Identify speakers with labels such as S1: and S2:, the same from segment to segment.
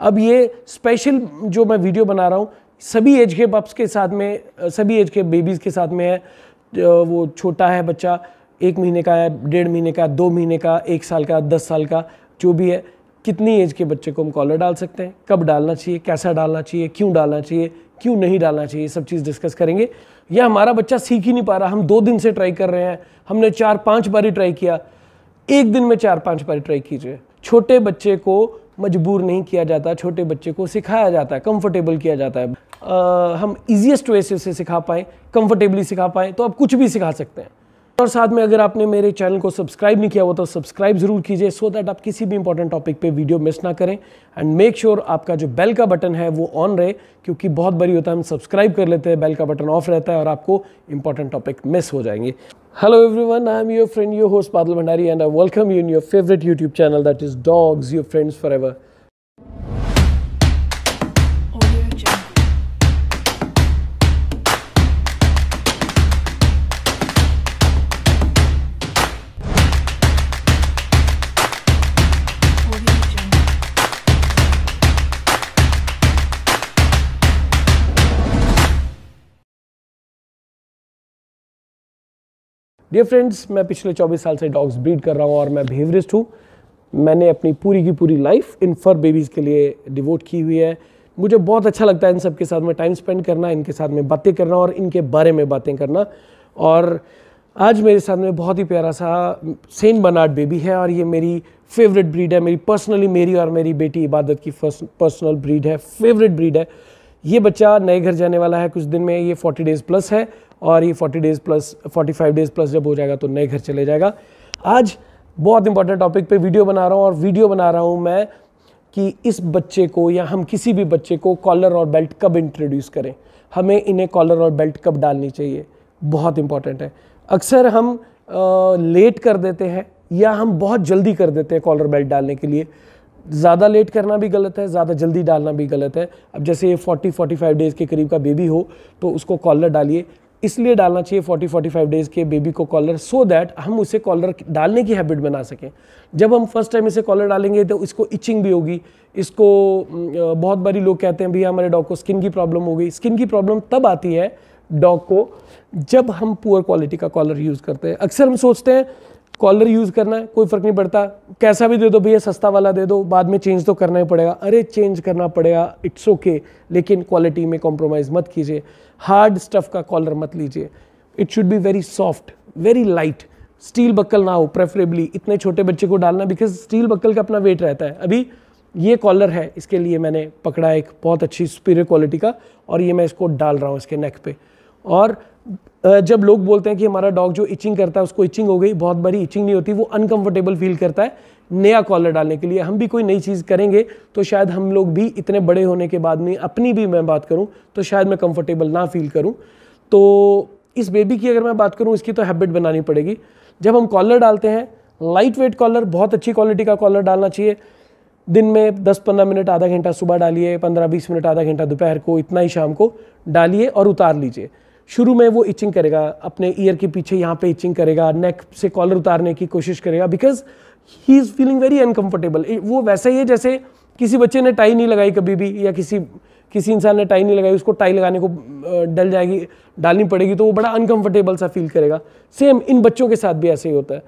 S1: अब ये स्पेशल जो मैं वीडियो बना रहा हूँ सभी एज के पप्स के साथ में सभी एज के बेबीज़ के साथ में है वो छोटा है बच्चा एक महीने का है डेढ़ महीने का दो महीने का एक साल का दस साल का जो भी है कितनी एज के बच्चे को हम कॉलर डाल सकते हैं कब डालना चाहिए कैसा डालना चाहिए क्यों डालना चाहिए क्यों नहीं डालना चाहिए सब चीज़ डिस्कस करेंगे या हमारा बच्चा सीख ही नहीं पा रहा हम दो दिन से ट्राई कर रहे हैं हमने चार पाँच बारी ट्राई किया एक दिन में चार पाँच बारी ट्राई कीजिए छोटे बच्चे को मजबूर नहीं किया जाता छोटे बच्चे को सिखाया जाता है कंफर्टेबल किया जाता है आ, हम इजीएस्ट वे से सिखा पाएँ कंफर्टेबली सिखा पाएँ तो आप कुछ भी सिखा सकते हैं और साथ में अगर आपने मेरे चैनल को सब्सक्राइब नहीं किया हुआ तो सब्सक्राइब जरूर कीजिए सो दैट आप किसी भी इंपॉर्टेंट टॉपिक पे वीडियो मिस ना करें एंड मेक श्योर आपका जो बेल का बटन है वो ऑन रहे क्योंकि बहुत बड़ी होता है हम सब्सक्राइब कर लेते हैं बेल का बटन ऑफ रहता है और आपको इंपॉर्टेंट टॉपिक मिस हो जाएंगे hello everyone I am your friend your host Badal Bhandari and I welcome you in your favourite YouTube channel that is dogs your friends forever dear friends मैं पिछले 24 साल से डॉग्स ब्रीड कर रहा हूँ और मैं बिहेवियरिस्ट हूँ मैंने अपनी पूरी की पूरी लाइफ इन फर बेबीज़ के लिए डिवोट की हुई है मुझे बहुत अच्छा लगता है इन सब के साथ में टाइम स्पेंड करना इनके साथ में बातें करना और इनके बारे में बातें करना और आज मेरे साथ में बहुत ही प्यारा सा सेंट बनाड बेबी है और ये मेरी फेवरेट ब्रीड है मेरी पर्सनली मेरी और मेरी बेटी इबादत की पर्सनल ब्रीड है फेवरेट ब्रीड है ये बच्चा नए घर जाने वाला है कुछ दिन में ये 40 डेज़ प्लस है और ये 40 डेज प्लस 45 डेज प्लस जब हो जाएगा तो नए घर चले जाएगा आज बहुत इंपॉर्टेंट टॉपिक पे वीडियो बना रहा हूँ और वीडियो बना रहा हूँ मैं कि इस बच्चे को या हम किसी भी बच्चे को कॉलर और बेल्ट कब इंट्रोड्यूस करें हमें इन्हें कॉलर और बेल्ट कब डालनी चाहिए बहुत इंपॉर्टेंट है अक्सर हम आ, लेट कर देते हैं या हम बहुत जल्दी कर देते हैं कॉलर बेल्ट डालने के लिए ज़्यादा लेट करना भी गलत है ज़्यादा जल्दी डालना भी गलत है अब जैसे ये 40 45 डेज़ के करीब का बेबी हो तो उसको कॉलर डालिए इसलिए डालना चाहिए 40 45 डेज़ के बेबी को कॉलर सो दैट हम उसे कॉलर डालने की हैबिट बना सकें जब हम फर्स्ट टाइम इसे कॉलर डालेंगे तो इसको इचिंग भी होगी इसको बहुत बारी लोग कहते हैं भैया हमारे डॉग को स्किन की प्रॉब्लम हो गई स्किन की प्रॉब्लम तब आती है डॉग को जब हम पुअर क्वालिटी का कॉलर यूज़ करते हैं अक्सर हम सोचते हैं कॉलर यूज़ करना है कोई फ़र्क नहीं पड़ता कैसा भी दे दो भैया सस्ता वाला दे दो बाद में चेंज तो करना ही पड़ेगा अरे चेंज करना पड़ेगा इट्स ओके okay, लेकिन क्वालिटी में कॉम्प्रोमाइज़ मत कीजिए हार्ड स्टफ़ का कॉलर मत लीजिए it should be very soft very light steel buckle ना हो प्रेफरेबली इतने छोटे बच्चे को डालना बिकॉज स्टील बक्कल का अपना वेट रहता है अभी ये कॉलर है इसके लिए मैंने पकड़ा एक बहुत अच्छी सुपीरियर क्वालिटी का और ये मैं इसको डाल रहा हूँ इसके नेक पे और जब लोग बोलते हैं कि हमारा डॉग जो इचिंग करता है उसको इचिंग हो गई बहुत बड़ी इचिंग नहीं होती वो अनकंफर्टेबल फील करता है नया कॉलर डालने के लिए हम भी कोई नई चीज़ करेंगे तो शायद हम लोग भी इतने बड़े होने के बाद में अपनी भी मैं बात करूँ तो शायद मैं कंफर्टेबल ना फील करूँ तो इस बेबी की अगर मैं बात करूँ इसकी तो हैबिट बनानी पड़ेगी जब हम कॉलर डालते हैं लाइट वेट कॉलर बहुत अच्छी क्वालिटी का कॉलर डालना चाहिए दिन में 10-15 मिनट आधा घंटा सुबह डालिए 15-20 मिनट आधा घंटा दोपहर को इतना ही शाम को डालिए और उतार लीजिए शुरू में वो इचिंग करेगा अपने ईयर के पीछे यहाँ पे इचिंग करेगा नेक से कॉलर उतारने की कोशिश करेगा because he is feeling very uncomfortable वो वैसा ही है जैसे किसी बच्चे ने टाई नहीं लगाई कभी भी या किसी किसी इंसान ने टाई नहीं लगाई उसको टाई लगाने को डल जाएगी डालनी पड़ेगी तो वो बड़ा अनकम्फर्टेबल सा फील करेगा सेम इन बच्चों के साथ भी ऐसे ही होता है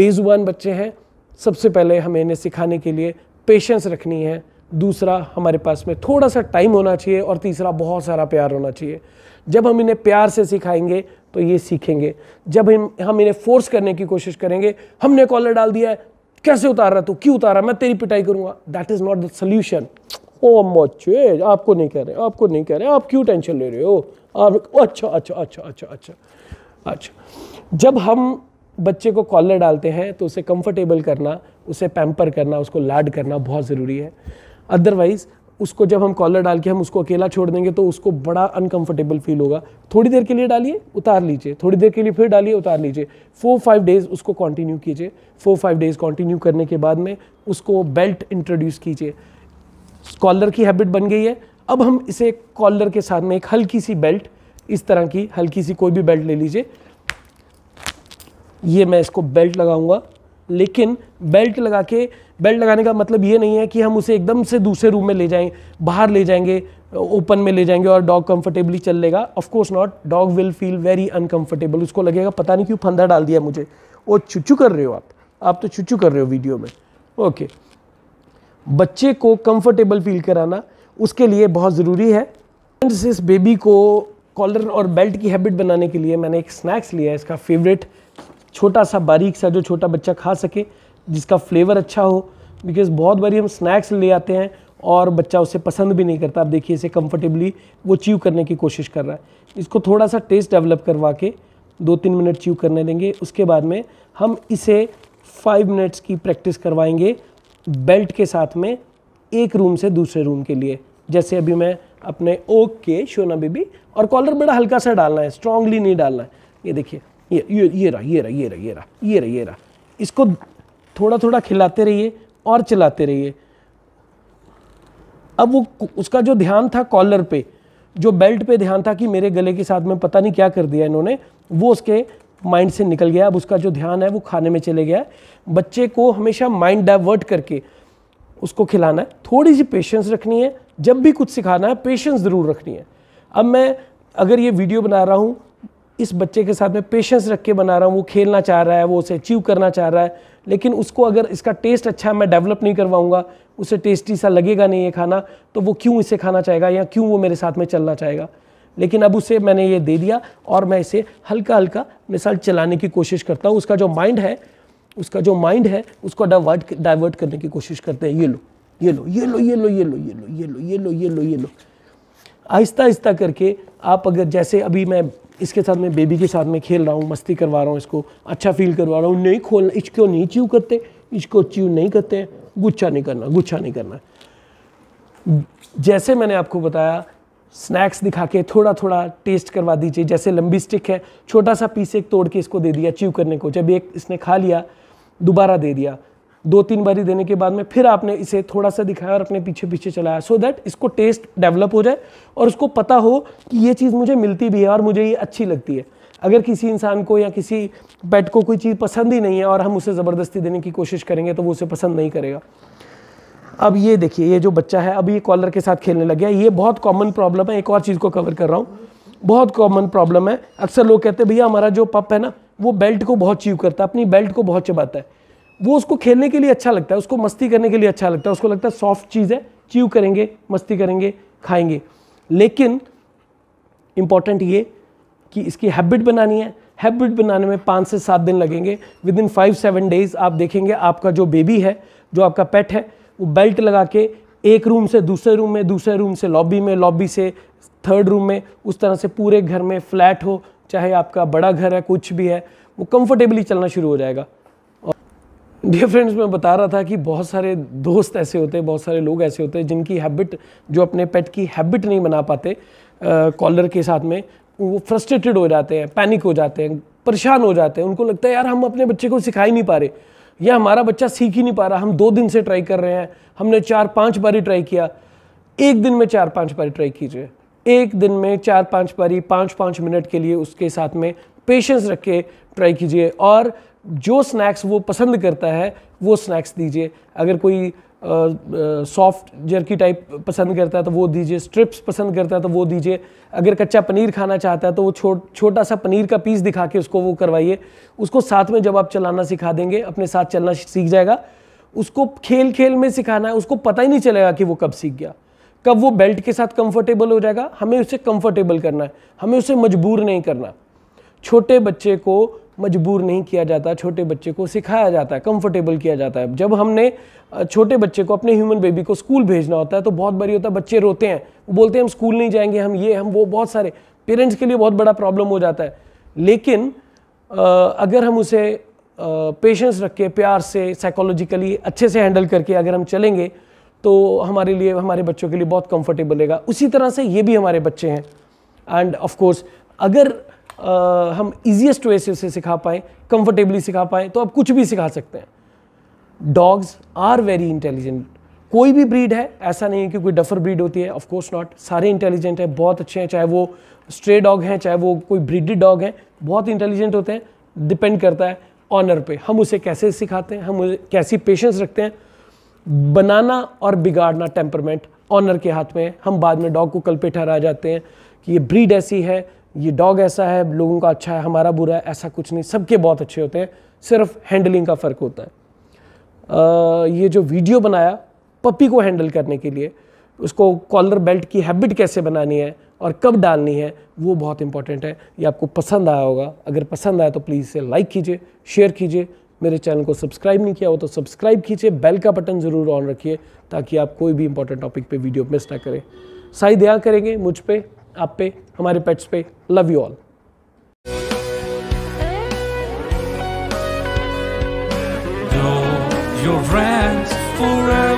S1: बेजुबान बच्चे हैं सबसे पहले हमें इन्हें सिखाने के लिए पेशेंस रखनी है दूसरा हमारे पास में थोड़ा सा टाइम होना चाहिए और तीसरा बहुत सारा प्यार होना चाहिए जब हम इन्हें प्यार से सिखाएंगे तो ये सीखेंगे जब हम हम इन्हें फोर्स करने की कोशिश करेंगे हमने कॉलर डाल दिया है कैसे उतार रहा तू क्यों उतारा मैं तेरी पिटाई करूंगा that is not the solution ओ मोचे आपको नहीं कह रहे आपको नहीं कह रहे आप क्यों टेंशन ले रहे हो आप अच्छा अच्छा अच्छा अच्छा अच्छा अच्छा जब हम बच्चे को कॉलर डालते हैं तो उसे कंफर्टेबल करना उसे पैम्पर करना उसको लाड करना बहुत ज़रूरी है अदरवाइज़ उसको जब हम कॉलर डाल के हम उसको अकेला छोड़ देंगे तो उसको बड़ा अनकंफर्टेबल फील होगा थोड़ी देर के लिए डालिए उतार लीजिए थोड़ी देर के लिए फिर डालिए उतार लीजिए फोर फाइव डेज़ उसको कंटिन्यू कीजिए फोर फाइव डेज़ कंटिन्यू करने के बाद में उसको बेल्ट इंट्रोड्यूस कीजिए कॉलर की हैबिट बन गई है अब हम इसे कॉलर के साथ में एक हल्की सी बेल्ट इस तरह की हल्की सी कोई भी बेल्ट ले लीजिए ये मैं इसको बेल्ट लगाऊंगा लेकिन बेल्ट लगा के बेल्ट लगाने का मतलब ये नहीं है कि हम उसे एकदम से दूसरे रूम में ले जाएं बाहर ले जाएंगे ओपन में ले जाएंगे और डॉग कंफर्टेबली चल लेगा of course not dog will feel very uncomfortable उसको लगेगा पता नहीं क्यों फंदा डाल दिया मुझे वो चुचू कर रहे हो आप आप तो चुचू कर रहे हो वीडियो में ओके okay. बच्चे को कंफर्टेबल फील कराना उसके लिए बहुत ज़रूरी है फ्रेंड्स इस बेबी को कॉलर और बेल्ट की हैबिट बनाने के लिए मैंने एक स्नैक्स लिया है इसका फेवरेट छोटा सा बारीक सा जो छोटा बच्चा खा सके जिसका फ्लेवर अच्छा हो बिकॉज बहुत बारी हम स्नैक्स ले आते हैं और बच्चा उसे पसंद भी नहीं करता आप देखिए इसे कंफर्टेबली वो च्यू करने की कोशिश कर रहा है इसको थोड़ा सा टेस्ट डेवलप करवा के दो तीन मिनट च्यू करने देंगे उसके बाद में हम इसे फाइव मिनट्स की प्रैक्टिस करवाएंगे बेल्ट के साथ में एक रूम से दूसरे रूम के लिए जैसे अभी मैं अपने ओक के शोना बेबी और कॉलर बड़ा हल्का सा डालना है स्ट्रांगली नहीं डालना है ये देखिए ये ये ये रहा ये रहा ये रहा ये रहा ये रहा ये रहा इसको थोड़ा थोड़ा खिलाते रहिए और चलाते रहिए अब वो उसका जो ध्यान था कॉलर पे जो बेल्ट पे ध्यान था कि मेरे गले के साथ में पता नहीं क्या कर दिया इन्होंने वो उसके माइंड से निकल गया अब उसका जो ध्यान है वो खाने में चले गया बच्चे को हमेशा माइंड डाइवर्ट करके उसको खिलाना है थोड़ी सी पेशेंस रखनी है जब भी कुछ सिखाना है पेशेंस ज़रूर रखनी है अब मैं अगर ये वीडियो बना रहा हूँ इस बच्चे के साथ में पेशेंस रख के बना रहा हूँ वो खेलना चाह रहा है वो उसे अचीव करना चाह रहा है लेकिन उसको अगर इसका टेस्ट अच्छा है मैं डेवलप नहीं करवाऊँगा उसे टेस्टी सा लगेगा नहीं ये खाना तो वो क्यों इसे खाना चाहेगा या क्यों वो मेरे साथ में चलना चाहेगा लेकिन अब उसे मैंने ये दे दिया और मैं इसे हल्का हल्का मिसाल चलाने की कोशिश करता हूँ उसका जो माइंड है उसका जो माइंड है उसको डाइवर्ट डाइवर्ट करने की कोशिश करते हैं ये लो ये लो ये लो ये लो ये लो ये लो ये लो ये लो ये लो ये लो आहिस्ता आहिस्ता करके आप अगर जैसे अभी मैं इसके साथ मैं बेबी के साथ में खेल रहा हूँ मस्ती करवा रहा हूँ इसको अच्छा फील करवा रहा हूँ नहीं खोलना इसको नहीं च्यू करते इसको च्यू नहीं करते गुच्छा नहीं करना गुच्छा नहीं करना जैसे मैंने आपको बताया स्नैक्स दिखा के थोड़ा थोड़ा टेस्ट करवा दीजिए जैसे लंबी स्टिक है छोटा सा पीस एक तोड़ के इसको दे दिया च्यू करने को जब एक इसने खा लिया दोबारा दे दिया दो तीन बारी देने के बाद में फिर आपने इसे थोड़ा सा दिखाया और अपने पीछे पीछे चलाया सो so दैट इसको टेस्ट डेवलप हो जाए और उसको पता हो कि ये चीज़ मुझे मिलती भी है और मुझे ये अच्छी लगती है अगर किसी इंसान को या किसी पेट को कोई चीज़ पसंद ही नहीं है और हम उसे ज़बरदस्ती देने की कोशिश करेंगे तो वो उसे पसंद नहीं करेगा अब ये देखिए ये जो बच्चा है अब ये कॉलर के साथ खेलने लग गया ये बहुत कॉमन प्रॉब्लम है एक और चीज़ को कवर कर रहा हूँ बहुत कॉमन प्रॉब्लम है अक्सर लोग कहते हैं भैया हमारा जो पप है ना वो बेल्ट को बहुत चीव करता है अपनी बेल्ट को बहुत चबाता है वो उसको खेलने के लिए अच्छा लगता है उसको मस्ती करने के लिए अच्छा लगता है उसको लगता है सॉफ्ट चीज़ है च्यू करेंगे मस्ती करेंगे खाएंगे लेकिन इम्पॉर्टेंट ये कि इसकी हैबिट बनानी है हैबिट बनाने में पाँच से सात दिन लगेंगे within five seven days आप देखेंगे आपका जो बेबी है जो आपका पेट है वो बेल्ट लगा के एक रूम से दूसरे रूम में दूसरे रूम से लॉबी में लॉबी से थर्ड रूम में उस तरह से पूरे घर में फ्लैट हो चाहे आपका बड़ा घर है कुछ भी है वो कंफर्टेबली चलना शुरू हो जाएगा डियर फ्रेंड्स मैं बता रहा था कि बहुत सारे दोस्त ऐसे होते हैं बहुत सारे लोग ऐसे होते हैं जिनकी हैबिट जो अपने पेट की हैबिट नहीं बना पाते कॉलर के साथ में वो फ्रस्ट्रेटेड हो जाते हैं पैनिक हो जाते हैं परेशान हो जाते हैं उनको लगता है यार हम अपने बच्चे को सिखा ही नहीं पा रहे या हमारा बच्चा सीख ही नहीं पा रहा हम दो दिन से ट्राई कर रहे हैं हमने चार पाँच बारी ट्राई किया एक दिन में चार पाँच बारी ट्राई कीजिए एक दिन में चार पाँच बारी पाँच पाँच मिनट के लिए उसके साथ में पेशेंस रख के ट्राई कीजिए और जो स्नैक्स वो पसंद करता है वो स्नैक्स दीजिए अगर कोई सॉफ्ट जर्की टाइप पसंद करता है तो वो दीजिए स्ट्रिप्स पसंद करता है तो वो दीजिए अगर कच्चा पनीर खाना चाहता है तो वो छो, छोटा सा पनीर का पीस दिखा के उसको वो करवाइए उसको साथ में जब आप चलाना सिखा देंगे अपने साथ चलना सीख जाएगा उसको खेल खेल में सिखाना है उसको पता ही नहीं चलेगा कि वो कब सीख गया कब वो बेल्ट के साथ कंफर्टेबल हो जाएगा हमें उसे कंफर्टेबल करना है हमें उसे मजबूर नहीं करना छोटे बच्चे को मजबूर नहीं किया जाता छोटे बच्चे को सिखाया जाता है कंफर्टेबल किया जाता है जब हमने छोटे बच्चे को अपने ह्यूमन बेबी को स्कूल भेजना होता है तो बहुत बारी होता है बच्चे रोते हैं वो बोलते हैं हम स्कूल नहीं जाएंगे हम ये हम वो बहुत सारे पेरेंट्स के लिए बहुत बड़ा प्रॉब्लम हो जाता है लेकिन अगर हम उसे पेशेंस रख के प्यार से साइकोलॉजिकली अच्छे से हैंडल करके अगर हम चलेंगे तो हमारे लिए हमारे बच्चों के लिए बहुत कंफर्टेबल रहेगा उसी तरह से ये भी हमारे बच्चे हैं एंड ऑफ कोर्स अगर आ, हम ईजिएस्ट वे से उसे सिखा पाएँ कंफर्टेबली सिखा पाएँ तो आप कुछ भी सिखा सकते हैं डॉग्स आर वेरी इंटेलिजेंट कोई भी ब्रीड है ऐसा नहीं है कि कोई डफर ब्रीड होती है ऑफ कोर्स नॉट सारे इंटेलिजेंट हैं बहुत अच्छे हैं चाहे वो स्ट्रे डॉग हैं चाहे वो कोई ब्रीडेड डॉग हैं बहुत इंटेलिजेंट होते हैं डिपेंड करता है ऑनर पे हम उसे कैसे सिखाते हैं हम उसे कैसी पेशेंस रखते हैं बनाना और बिगाड़ना टेम्परमेंट ऑनर के हाथ में है हम बाद में डॉग को कल पे ठहरा जाते हैं कि ये ब्रीड ऐसी है ये डॉग ऐसा है लोगों का अच्छा है हमारा बुरा है ऐसा कुछ नहीं सबके बहुत अच्छे होते हैं सिर्फ हैंडलिंग का फ़र्क होता है आ, ये जो वीडियो बनाया पपी को हैंडल करने के लिए उसको कॉलर बेल्ट की हैबिट कैसे बनानी है और कब डालनी है वो बहुत इंपॉर्टेंट है ये आपको पसंद आया होगा अगर पसंद आया तो प्लीज़ इसे लाइक कीजिए शेयर कीजिए मेरे चैनल को सब्सक्राइब नहीं किया हो तो सब्सक्राइब कीजिए बेल का बटन ज़रूर ऑन रखिए ताकि आप कोई भी इंपॉर्टेंट टॉपिक पे वीडियो मिस ना करें साई दया करेंगे मुझ पर आप पे हमारे पेट्स पे love you all your friends forever.